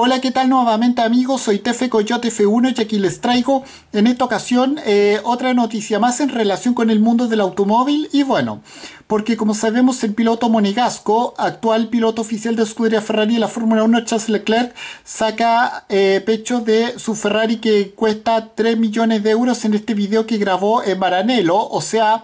Hola, ¿qué tal nuevamente amigos? Soy Tefe Coyote F1 y aquí les traigo en esta ocasión eh, otra noticia más en relación con el mundo del automóvil y bueno, porque como sabemos el piloto monegasco, actual piloto oficial de escudería Ferrari de la Fórmula 1, Charles Leclerc, saca eh, pecho de su Ferrari que cuesta 3 millones de euros en este video que grabó en Maranello, o sea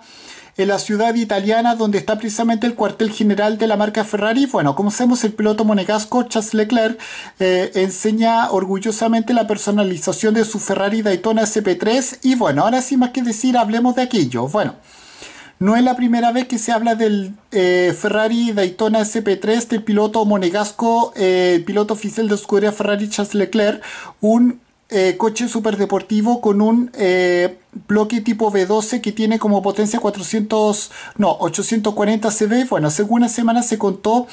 en la ciudad italiana donde está precisamente el cuartel general de la marca Ferrari. Bueno, como sabemos, el piloto monegasco Charles Leclerc eh, enseña orgullosamente la personalización de su Ferrari Daytona SP3 y bueno, ahora sí más que decir, hablemos de aquello. Bueno. No es la primera vez que se habla del eh, Ferrari Daytona SP3 del piloto monegasco, eh, piloto oficial de escudería Ferrari Charles Leclerc, un eh, coche coche deportivo con un eh, bloque tipo V12 que tiene como potencia 400, no, 840 CV. Bueno, hace una semana se contó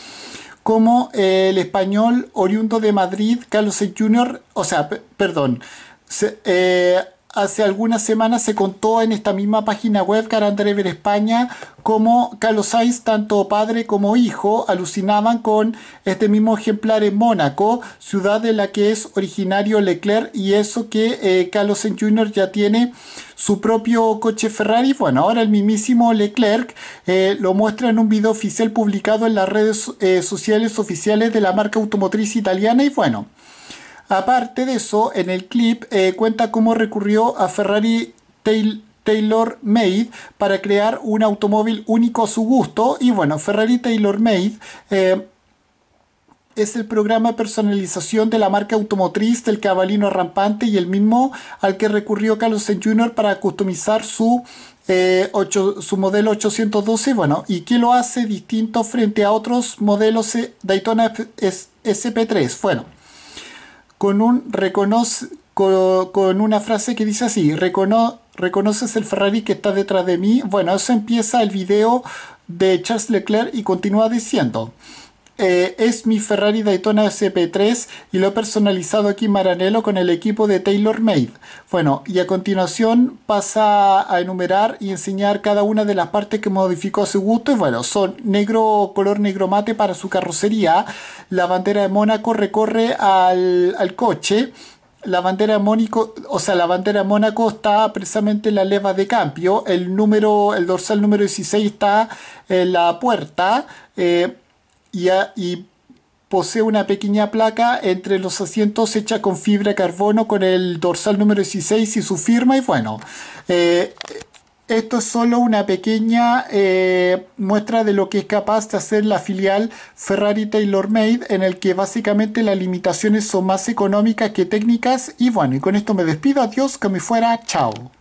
como eh, el español oriundo de Madrid, Carlos Jr., o sea, perdón, se, hace algunas semanas se contó en esta misma página web Ever España cómo Carlos Sainz, tanto padre como hijo, alucinaban con este mismo ejemplar en Mónaco, ciudad de la que es originario Leclerc, y eso que eh, Carlos Sainz Jr. ya tiene su propio coche Ferrari. Bueno, ahora el mismísimo Leclerc eh, lo muestra en un video oficial publicado en las redes eh, sociales oficiales de la marca automotriz italiana, y bueno. Aparte de eso, en el clip eh, cuenta cómo recurrió a Ferrari Taylor Made para crear un automóvil único a su gusto. Y bueno, Ferrari Taylor Made eh, es el programa de personalización de la marca automotriz del cabalino rampante y el mismo al que recurrió Carlos Jr. para customizar su, eh, su modelo 812. Bueno, y que lo hace distinto frente a otros modelos Daytona SP3. Bueno con, un reconoce, con, una frase que dice así, recono, reconoces el Ferrari que está detrás de mí. Bueno, eso empieza el video de Charles Leclerc y continúa diciendo, eh, es mi Ferrari Daytona SP3 y lo he personalizado aquí en Maranello con el equipo de TaylorMade. Bueno, y a continuación pasa a enumerar y enseñar cada una de las partes que modificó a su gusto. Y bueno, son negro, color negro mate para su carrocería, la bandera de Mónaco recorre al, coche la bandera Mónaco o sea, la bandera Mónaco está precisamente en la leva de cambio, el número, el dorsal número 16 está en la puerta, eh, y, posee una pequeña placa entre los asientos hecha con fibra de carbono con el dorsal número 16 y su firma. Y bueno, eh, esto es solo una pequeña eh, muestra de lo que es capaz de hacer la filial Ferrari Taylor Made, en el que básicamente las limitaciones son más económicas que técnicas. Y bueno, y con esto me despido. Adiós, que me fuera. Chao.